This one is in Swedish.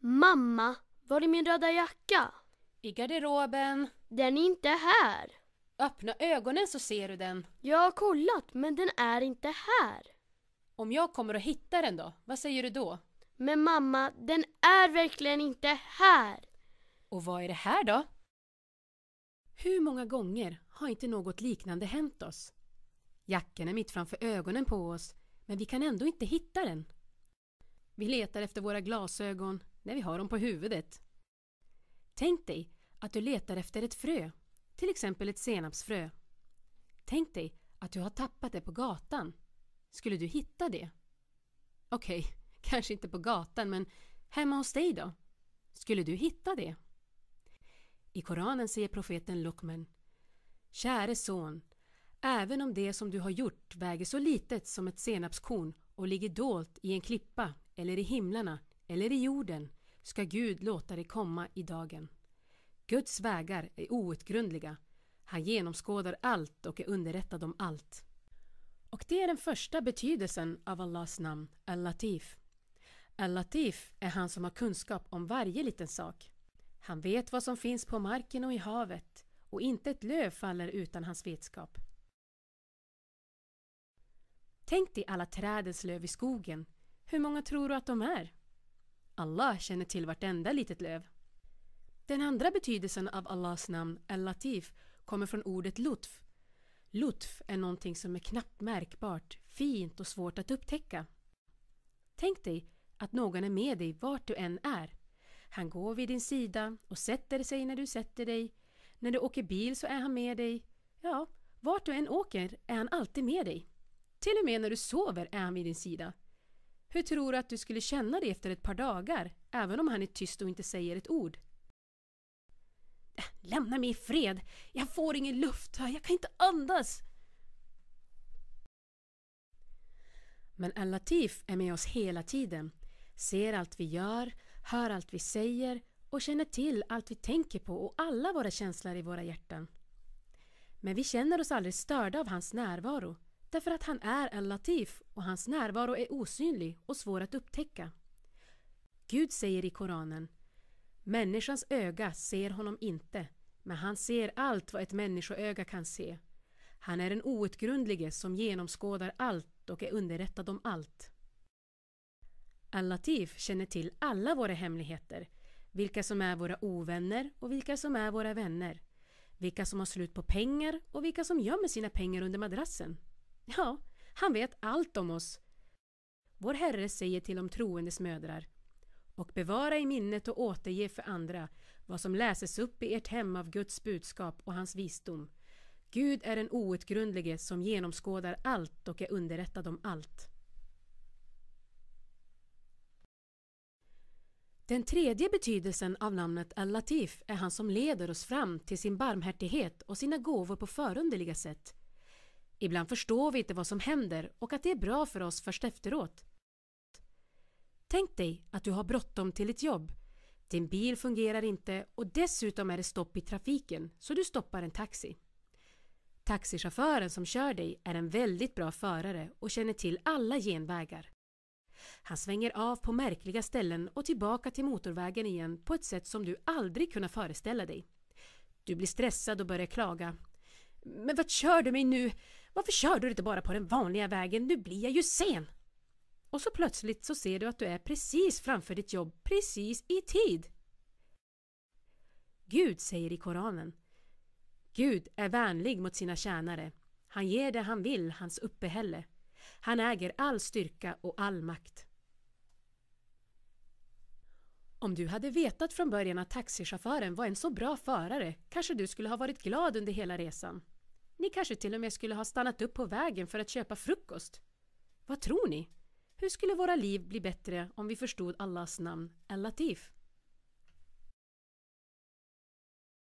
Mamma, var är min röda jacka? I garderoben. Den är inte här. Öppna ögonen så ser du den. Jag har kollat, men den är inte här. Om jag kommer och hittar den då? Vad säger du då? Men mamma, den är verkligen inte här. Och vad är det här då? Hur många gånger har inte något liknande hänt oss? Jackan är mitt framför ögonen på oss, men vi kan ändå inte hitta den. Vi letar efter våra glasögon, när vi har dem på huvudet. Tänk dig att du letar efter ett frö, till exempel ett senapsfrö. Tänk dig att du har tappat det på gatan. Skulle du hitta det? Okej, okay, kanske inte på gatan, men hemma hos dig då? Skulle du hitta det? I Koranen säger profeten Lukman Käre son, även om det som du har gjort väger så litet som ett senapskorn och ligger dolt i en klippa eller i himlarna eller i jorden ska Gud låta dig komma i dagen. Guds vägar är outgrundliga. Han genomskådar allt och är underrättad om allt. Och det är den första betydelsen av Allahs namn, Al-Latif. Al-Latif är han som har kunskap om varje liten sak. Han vet vad som finns på marken och i havet och inte ett löv faller utan hans vetskap. Tänk dig alla trädens löv i skogen. Hur många tror du att de är? Allah känner till vartenda litet löv. Den andra betydelsen av Allahs namn, Al-Latif, kommer från ordet lutf. Lutf är någonting som är knappt märkbart, fint och svårt att upptäcka. Tänk dig att någon är med dig vart du än är. Han går vid din sida och sätter sig när du sätter dig. När du åker bil så är han med dig. Ja, vart du än åker är han alltid med dig. Till och med när du sover är han vid din sida. Hur tror du att du skulle känna dig efter ett par dagar, även om han är tyst och inte säger ett ord? Lämna mig i fred! Jag får ingen luft här, jag kan inte andas! Men Al-Latif är med oss hela tiden, ser allt vi gör, hör allt vi säger och känner till allt vi tänker på och alla våra känslor i våra hjärtan. Men vi känner oss aldrig störda av hans närvaro Därför att han är al-Latif och hans närvaro är osynlig och svår att upptäcka. Gud säger i Koranen Människans öga ser honom inte, men han ser allt vad ett människoöga kan se. Han är en outgrundlige som genomskådar allt och är underrättad om allt. Al-Latif känner till alla våra hemligheter, vilka som är våra ovänner och vilka som är våra vänner, vilka som har slut på pengar och vilka som gömmer sina pengar under madrassen. Ja, han vet allt om oss. Vår Herre säger till de troendes mödrar och bevara i minnet och återge för andra vad som läses upp i ert hem av Guds budskap och hans visdom. Gud är den outgrundlige som genomskådar allt och är underrättad om allt. Den tredje betydelsen av namnet Al-Latif är han som leder oss fram till sin barmhärtighet och sina gåvor på förunderliga sätt. Ibland förstår vi inte vad som händer och att det är bra för oss först efteråt. Tänk dig att du har bråttom till ditt jobb. Din bil fungerar inte och dessutom är det stopp i trafiken så du stoppar en taxi. Taxichauffören som kör dig är en väldigt bra förare och känner till alla genvägar. Han svänger av på märkliga ställen och tillbaka till motorvägen igen på ett sätt som du aldrig kunnat föreställa dig. Du blir stressad och börjar klaga. Men vart kör du mig nu? Varför kör du inte bara på den vanliga vägen? Nu blir jag ju sen! Och så plötsligt så ser du att du är precis framför ditt jobb, precis i tid. Gud säger i Koranen Gud är vänlig mot sina tjänare. Han ger det han vill, hans uppehälle. Han äger all styrka och all makt. Om du hade vetat från början att taxichauffören var en så bra förare kanske du skulle ha varit glad under hela resan. Ni kanske till och med skulle ha stannat upp på vägen för att köpa frukost. Vad tror ni? Hur skulle våra liv bli bättre om vi förstod Allahs namn, El-Latif?